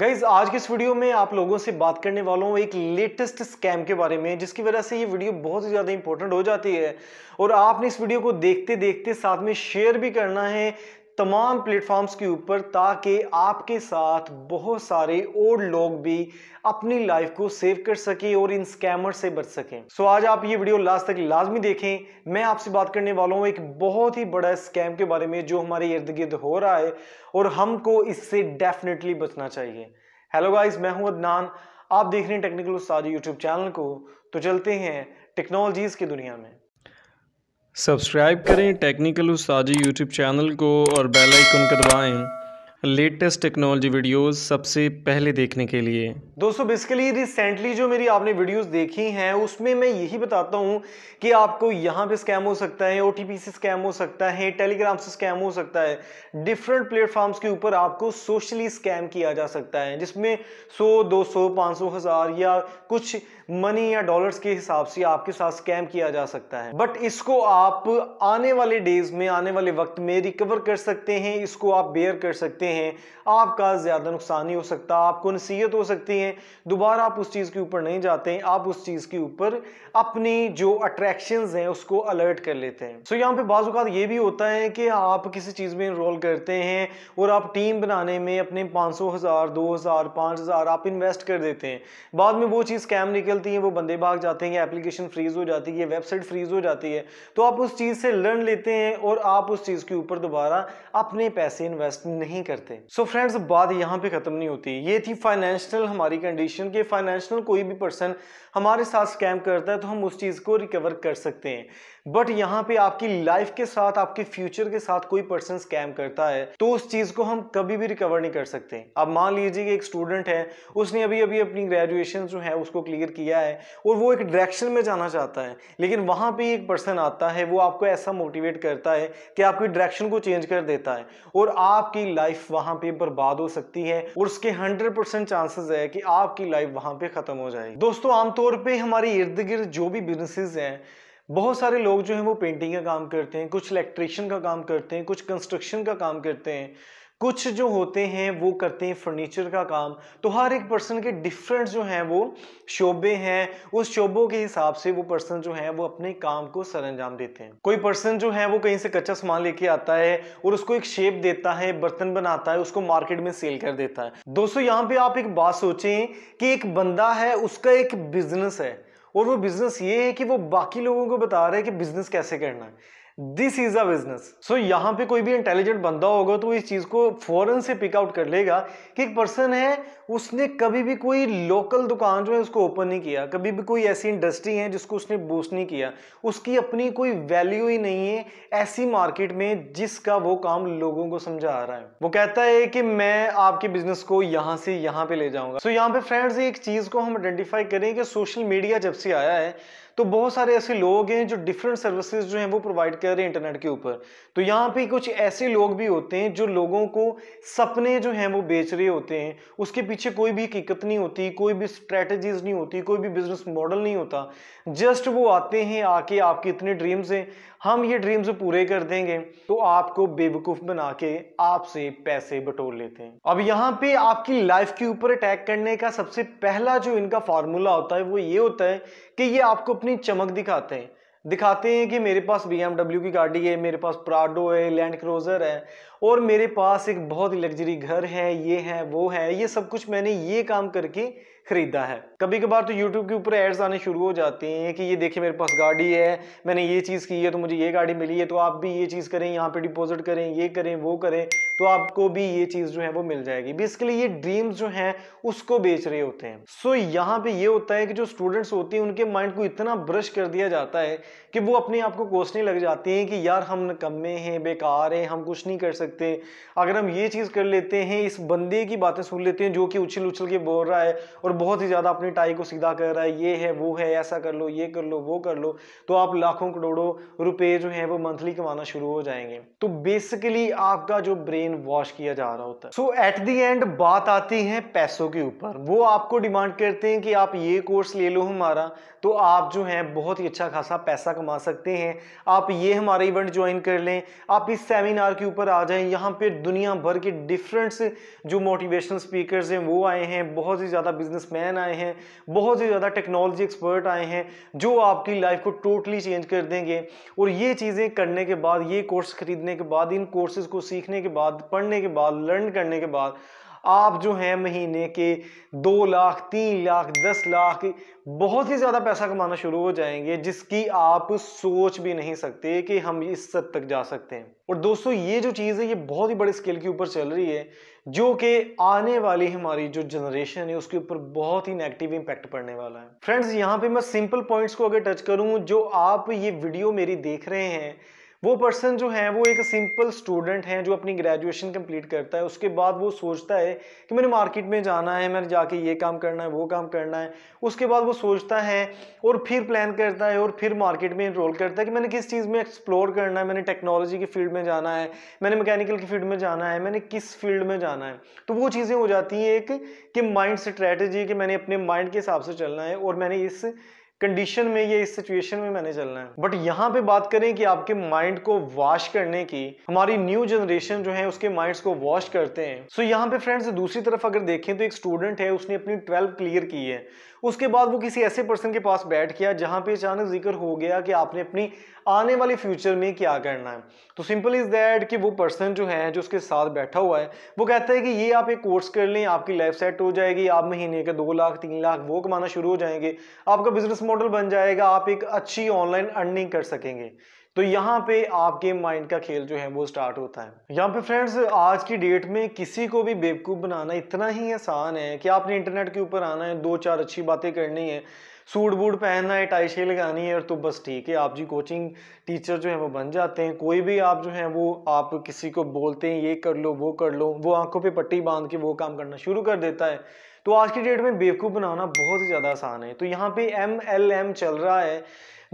guys आज के इस वीडियो में आप लोगों से बात करने वाला हूँ एक लेटेस्ट स्कैम के बारे में जिसकी वजह से ये वीडियो बहुत ही ज़्यादा इंपॉर्टेंट हो जाती है और आपने इस वीडियो को देखते देखते साथ में शेयर भी करना है तमाम प्लेटफॉर्म्स के ऊपर ताकि आपके साथ बहुत सारे और लोग भी अपनी लाइफ को सेव कर सकें और इन स्कैमर से बच सकें सो आज आप ये वीडियो लास्ट तक लाजमी देखें मैं आपसे बात करने वाला हूँ एक बहुत ही बड़ा स्कैम के बारे में जो हमारे इर्द गिर्द हो रहा है और हमको इससे डेफिनेटली बचना चाहिए हेलो गाइज मैं हूँ अदनान आप देख रहे हैं टेक्निकल उस्ताद यूट्यूब चैनल को तो चलते हैं टेक्नोलॉजीज़ की दुनिया में सब्सक्राइब करें टेक्निकल उस्ताजी यूट्यूब चैनल को और बेल आइकन को दबाएं लेटेस्ट टेक्नोलॉजी वीडियोस सबसे पहले देखने के लिए दोस्तों बेसिकली रिसेंटली जो मेरी आपने वीडियोस देखी हैं उसमें मैं यही बताता हूं कि आपको यहां पे स्कैम हो सकता है ओ से स्कैम हो सकता है टेलीग्राम से स्कैम हो सकता है डिफरेंट प्लेटफॉर्म्स के ऊपर आपको सोशली स्कैम किया जा सकता है जिसमें सौ दो सौ पाँच सौ हज़ार या कुछ मनी या डॉलर्स के हिसाब से आपके साथ स्कैम किया जा सकता है बट इसको आप आने वाले डेज में आने वाले वक्त में रिकवर कर सकते हैं इसको आप बेयर कर सकते हैं आपका ज़्यादा नुकसान नहीं हो सकता आपको नसीहत हो सकती है दोबारा आप उस चीज़ के ऊपर नहीं जाते हैं आप उस चीज़ के ऊपर अपनी जो अट्रैक्शन हैं उसको अलर्ट कर लेते हैं सो so, यहाँ पे बाजूकात ये भी होता है कि आप किसी चीज़ में इनरोल करते हैं और आप टीम बनाने में अपने पाँच सौ हज़ार दो हज़ार पाँच हज़ार आप इन्वेस्ट कर देते हैं बाद में वो चीज़ स्कैम निकल निकलती हैं वो बंदे भाग जाते हैं एप्लीकेशन फ्रीज़ हो जाती है वेबसाइट फ्रीज़ हो जाती है तो आप उस चीज़ से लर्न लेते हैं और आप उस चीज़ के ऊपर दोबारा अपने पैसे इन्वेस्ट नहीं करते सो so फ्रेंड्स बात यहाँ पे ख़त्म नहीं होती ये थी फाइनेंशियल हमारी कंडीशन कि फाइनेंशियल कोई भी पर्सन हमारे साथ स्कैम करता है तो हम उस चीज़ को रिकवर कर सकते हैं बट यहाँ पे आपकी लाइफ के साथ आपके फ्यूचर के साथ कोई पर्सन स्कैम करता है तो उस चीज को हम कभी भी रिकवर नहीं कर सकते अब मान लीजिए कि एक स्टूडेंट है उसने अभी अभी अपनी ग्रेजुएशन जो है उसको क्लियर किया है और वो एक डायरेक्शन में जाना चाहता है लेकिन वहाँ पे एक पर्सन आता है वो आपको ऐसा मोटिवेट करता है कि आपकी डायरेक्शन को चेंज कर देता है और आपकी लाइफ वहाँ पर बर्बाद हो सकती है और उसके हंड्रेड परसेंट चांसेस है कि आपकी लाइफ वहाँ पर खत्म हो जाएगी दोस्तों आमतौर पर हमारे इर्द गिर्द जो भी बिजनेसिस हैं बहुत सारे लोग जो हैं वो पेंटिंग का काम करते हैं कुछ इलेक्ट्रिशियन का काम करते हैं कुछ कंस्ट्रक्शन का काम करते हैं कुछ जो होते हैं वो करते हैं फर्नीचर का काम तो हर एक पर्सन के डिफरेंट जो हैं वो शोबे हैं उस शोबों के हिसाब से वो पर्सन जो है वो अपने काम को सर अंजाम देते हैं कोई पर्सन जो है वो कहीं से कच्चा सामान लेके आता है और उसको एक शेप देता है बर्तन बनाता है उसको मार्केट में सेल कर देता है दोस्तों यहाँ पे आप एक बात सोचें कि एक बंदा है उसका एक बिजनेस है और वो बिजनेस ये है कि वो बाकी लोगों को बता रहे हैं कि बिजनेस कैसे करना है this is a business so यहाँ पे कोई भी इंटेलिजेंट बंदा होगा तो इस चीज को फॉरन से पिकआउट कर लेगा कि एक पर्सन है उसने कभी भी कोई लोकल दुकान जो है उसको ओपन नहीं किया कभी भी कोई ऐसी इंडस्ट्री है जिसको उसने बूस्ट नहीं किया उसकी अपनी कोई वैल्यू ही नहीं है ऐसी मार्केट में जिसका वो काम लोगों को समझा रहा है वो कहता है कि मैं आपके बिजनेस को यहाँ से यहां पे ले जाऊंगा सो so, यहाँ पे फ्रेंड्स एक चीज को हम आइडेंटिफाई करें कि सोशल मीडिया जब से आया है तो बहुत सारे ऐसे लोग हैं जो डिफरेंट सर्विसेज जो हैं वो प्रोवाइड कर रहे हैं इंटरनेट के ऊपर तो यहाँ पे कुछ ऐसे लोग भी होते हैं जो लोगों को सपने जो हैं वो बेच रहे होते हैं उसके पीछे कोई भी हकीकत नहीं होती कोई भी स्ट्रैटेजीज नहीं होती कोई भी बिजनेस मॉडल नहीं होता जस्ट वो आते हैं आके आपके इतने ड्रीम्स हैं हम ये ड्रीम्स पूरे कर देंगे तो आपको बेवकूफ बना के आपसे पैसे बटोर लेते हैं अब यहाँ पे आपकी लाइफ के ऊपर अटैक करने का सबसे पहला जो इनका फॉर्मूला होता है वो ये होता है कि ये आपको अपनी चमक दिखाते हैं दिखाते हैं कि मेरे पास बी की गाड़ी है मेरे पास प्राडो है लैंड क्रोज़र है और मेरे पास एक बहुत ही लग्जरी घर है ये है वो है ये सब कुछ मैंने ये काम करके खरीदा है कभी कभार तो यूट्यूब के ऊपर एड्स आने शुरू हो जाते हैं कि ये देखिए मेरे पास गाड़ी है मैंने ये चीज़ की है तो मुझे ये गाड़ी मिली है तो आप भी ये चीज़ करें यहाँ पे डिपॉजिट करें ये करें वो करें तो आपको भी ये चीज जो है वो मिल जाएगी बेसिकली ये ड्रीम्स जो हैं उसको बेच रहे होते हैं सो so, यहाँ पे ये होता है कि जो स्टूडेंट्स होते हैं उनके माइंड को इतना ब्रश कर दिया जाता है कि वो अपने आप को कोसने लग जाते हैं कि यार हम नकम्मे हैं बेकार हैं हम कुछ नहीं कर सकते अगर हम ये चीज़ कर लेते हैं इस बंदे की बातें सुन लेते हैं जो कि उछल उछल के बोल रहा है और बहुत ही ज़्यादा अपनी टाई को सीधा कर रहा है ये है वो है ऐसा कर लो ये कर लो वो कर लो तो आप लाखों करोड़ों रुपये जो है वो मंथली कमाना शुरू हो जाएंगे तो बेसिकली आपका जो ब्रेन क्लीन वॉश किया जा रहा होता है सो एट दी एंड बात आती है पैसों के ऊपर वो आपको डिमांड करते हैं कि आप ये कोर्स ले लो हमारा तो आप जो है बहुत ही अच्छा खासा पैसा कमा सकते हैं आप ये हमारा इवेंट ज्वाइन कर लें आप इस सेमिनार के ऊपर आ जाएं यहाँ पे दुनिया भर के डिफरेंट्स जो मोटिवेशनल स्पीकर्स हैं वो आए हैं बहुत ही ज़्यादा बिजनेसमैन आए हैं बहुत ही ज़्यादा टेक्नोलॉजी एक्सपर्ट आए हैं जो आपकी लाइफ को टोटली चेंज कर देंगे और ये चीज़ें करने के बाद ये कोर्स खरीदने के बाद इन कोर्सेज को सीखने के बाद बाद पढ़ने के बाद लर्न करने के बाद आप जो हैं महीने के दो लाख तीन लाख दस लाख बहुत ही ज़्यादा पैसा कमाना शुरू हो जाएंगे जिसकी आप सोच भी नहीं सकते कि हम इस सद तक जा सकते हैं और दोस्तों ये जो चीज़ है ये बहुत ही बड़े स्केल के ऊपर चल रही है जो कि आने वाली हमारी जो जनरेशन है उसके ऊपर बहुत ही नेगेटिव इम्पैक्ट पड़ने वाला है फ्रेंड्स यहाँ पर मैं सिंपल पॉइंट्स को अगर टच करूँ जो आप ये वीडियो मेरी देख रहे हैं वो पर्सन जो है वो एक सिंपल स्टूडेंट हैं जो अपनी ग्रेजुएशन कंप्लीट करता है उसके बाद वो सोचता है कि मैंने मार्केट में जाना है मैंने जाके ये काम करना है वो काम करना है उसके बाद वो सोचता है और फिर प्लान करता है और फिर मार्केट में इनरोल करता है कि मैंने किस चीज़ में एक्सप्लोर करना है मैंने टेक्नोलॉजी की फील्ड में जाना है मैंने मैकेनिकल की फील्ड में जाना है मैंने किस फील्ड में जाना है तो वो चीज़ें हो जाती हैं एक कि माइंड स्ट्रैटेजी कि मैंने अपने माइंड के हिसाब से चलना है और मैंने इस कंडीशन में या इस सिचुएशन में मैंने चलना है बट यहाँ पे बात करें कि आपके माइंड को वॉश करने की हमारी न्यू जनरेशन जो है उसके माइंड्स को वॉश करते हैं सो so, यहाँ पे फ्रेंड्स दूसरी तरफ अगर देखें तो एक स्टूडेंट है उसने अपनी ट्वेल्व क्लियर की है उसके बाद वो किसी ऐसे पर्सन के पास बैठ गया जहाँ पे अचानक जिक्र हो गया कि आपने अपनी आने वाले फ्यूचर में क्या करना है तो सिंपल इज दैट कि वो पर्सन जो है जो उसके साथ बैठा हुआ है वो कहता है कि ये आप एक कोर्स कर लें आपकी लाइफ सेट हो जाएगी आप महीने का दो लाख तीन लाख वो कमाना शुरू हो जाएंगे आपका बिजनेस मॉडल बन जाएगा आप एक अच्छी ऑनलाइन अर्निंग कर सकेंगे तो यहाँ पे आपके माइंड का खेल जो है वो स्टार्ट होता है यहाँ पे फ्रेंड्स आज की डेट में किसी को भी बेवकूफ़ बनाना इतना ही आसान है कि आपने इंटरनेट के ऊपर आना है दो चार अच्छी बातें करनी है सूट बूट पहनना है टाई शे लगानी है और तो बस ठीक है आप जी कोचिंग टीचर जो है वो बन जाते हैं कोई भी आप जो है वो आप किसी को बोलते हैं ये कर लो वो कर लो वो आंखों पर पट्टी बांध के वो काम करना शुरू कर देता है तो आज की डेट में बेवकूफ़ बनाना बहुत ही ज़्यादा आसान है तो यहाँ पे एम एल एम चल रहा है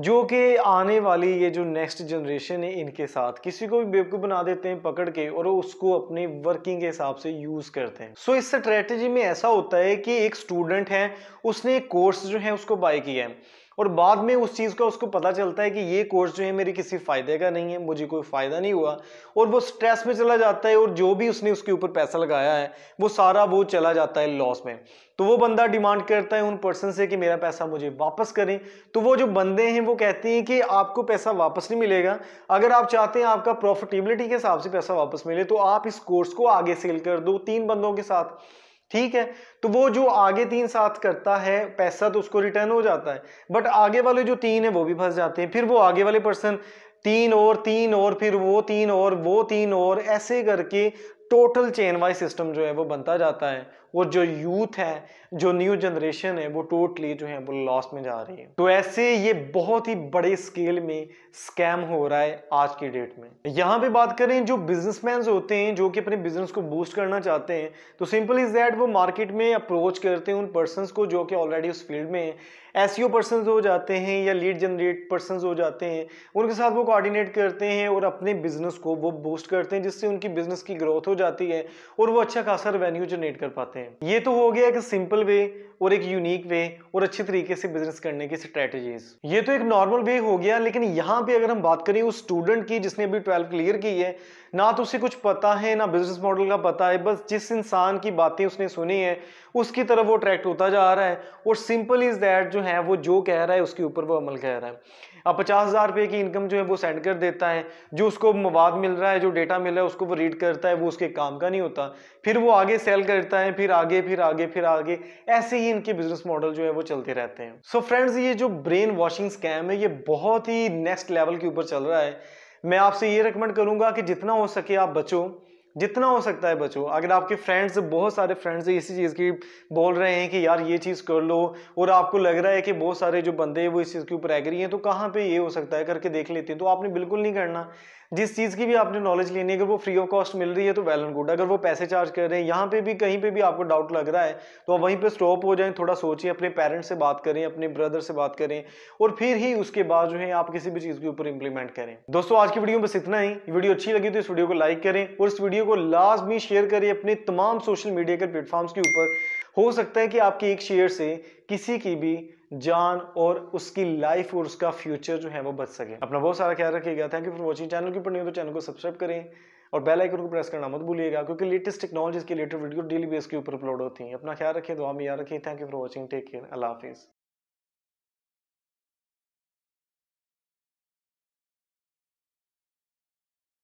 जो कि आने वाली ये जो नेक्स्ट जनरेशन है इनके साथ किसी को भी बेवकूफ़ बना देते हैं पकड़ के और उसको अपने वर्किंग के हिसाब से यूज़ करते हैं सो so, इस स्ट्रेटजी में ऐसा होता है कि एक स्टूडेंट है उसने कोर्स जो है उसको बाय किया है और बाद में उस चीज़ का उसको पता चलता है कि ये कोर्स जो है मेरे किसी फ़ायदे का नहीं है मुझे कोई फ़ायदा नहीं हुआ और वो स्ट्रेस में चला जाता है और जो भी उसने उसके ऊपर पैसा लगाया है वो सारा वो चला जाता है लॉस में तो वो बंदा डिमांड करता है उन पर्सन से कि मेरा पैसा मुझे वापस करें तो वो जो बंदे हैं वो कहते हैं कि आपको पैसा वापस नहीं मिलेगा अगर आप चाहते हैं आपका प्रॉफिटेबिलिटी के हिसाब से पैसा वापस मिले तो आप इस कोर्स को आगे सेल कर दो तीन बंदों के साथ ठीक है तो वो जो आगे तीन साथ करता है पैसा तो उसको रिटर्न हो जाता है बट आगे वाले जो तीन है वो भी फंस जाते हैं फिर वो आगे वाले पर्सन तीन और तीन और फिर वो तीन और वो तीन और ऐसे करके टोटल चेन वाइज सिस्टम जो है वो बनता जाता है वो जो यूथ है जो न्यू जनरेशन है वो टोटली जो है वो लॉस में जा रही है तो ऐसे ये बहुत ही बड़े स्केल में स्कैम हो रहा है आज की डेट में यहाँ पे बात करें जो बिजनेसमैन होते हैं जो कि अपने बिजनेस को बूस्ट करना चाहते हैं तो सिंपल इज दैट वो मार्केट में अप्रोच करते हैं उन पर्सन को जो कि ऑलरेडी उस फील्ड में है एस पर्सन हो जाते हैं या लीड जनरेट पर्सन हो जाते हैं उनके साथ वो कॉर्डिनेट करते हैं और अपने बिजनेस को वो बूस्ट करते हैं जिससे उनकी बिजनेस की ग्रोथ हो जाती है और वो अच्छा खासा रेवेन्यू जनरेट कर पाते हैं हैं ये तो हो गया एक सिंपल वे और एक यूनिक वे और अच्छे तरीके से बिजनेस करने की स्ट्रेटजीज ये तो एक नॉर्मल वे हो गया लेकिन यहाँ पे अगर हम बात करें उस स्टूडेंट की जिसने अभी ट्वेल्व क्लियर की है ना तो उसे कुछ पता है ना बिजनेस मॉडल का पता है बस जिस इंसान की बातें उसने सुनी है उसकी तरफ वो अट्रैक्ट होता जा रहा है और सिंपल इज दैट जो है वो जो कह रहा है उसके ऊपर वो अमल कह रहा है अब पचास हज़ार रुपये की इनकम जो है वो सेंड कर देता है जो उसको मवाद मिल रहा है जो डेटा मिल रहा है उसको वो रीड करता है वो उसके काम का नहीं होता फिर वो आगे सेल करता है फिर आगे फिर आगे फिर आगे ऐसे ही इनके बिजनेस मॉडल जो है वो चलते रहते हैं सो so फ्रेंड्स ये जो ब्रेन वॉशिंग स्कैम है ये बहुत ही नेक्स्ट लेवल के ऊपर चल रहा है मैं आपसे ये रिकमेंड करूँगा कि जितना हो सके आप बचो जितना हो सकता है बचो अगर आपके फ्रेंड्स बहुत सारे फ्रेंड्स इसी चीज़ की बोल रहे हैं कि यार ये चीज़ कर लो और आपको लग रहा है कि बहुत सारे जो बंदे हैं वो इस चीज़ के ऊपर एग्री हैं तो कहाँ पे ये हो सकता है करके देख लेते हैं तो आपने बिल्कुल नहीं करना जिस चीज़ की भी आपने नॉलेज लेनी है अगर वो फ्री ऑफ कॉस्ट मिल रही है तो वेल एंड गुड अगर वो पैसे चार्ज कर रहे हैं यहाँ पे भी कहीं पे भी आपको डाउट लग रहा है तो आप वहीं पे स्टॉप हो जाएं थोड़ा सोचिए अपने पेरेंट्स से बात करें अपने ब्रदर से बात करें और फिर ही उसके बाद जो है आप किसी भी चीज़ के ऊपर इंप्लीमेंट करें दोस्तों आज की वीडियो में बस इतना ही वीडियो अच्छी लगी तो इस वीडियो को लाइक करें और इस वीडियो को लाजमी शेयर करें अपने तमाम सोशल मीडिया के प्लेटफॉर्म्स के ऊपर हो सकता है कि आपके एक शेयर से किसी की भी जान और उसकी लाइफ और उसका फ्यूचर जो है वो बच सके अपना बहुत सारा ख्याल रखिएगा thank you for watching channel के ऊपर नहीं हो तो चैनल को सब्सक्राइब करें और बेल आइकन को प्रेस करना मत भूलिएगा क्योंकि लेटेस्ट टेक्नोलॉजी के लेटेस्ट वीडियो डेली बेस के ऊपर अपलोड होती हैं अपना ख्याल रखें दुआ में याद रखें thank you for watching take care अल्लाह हाफिज़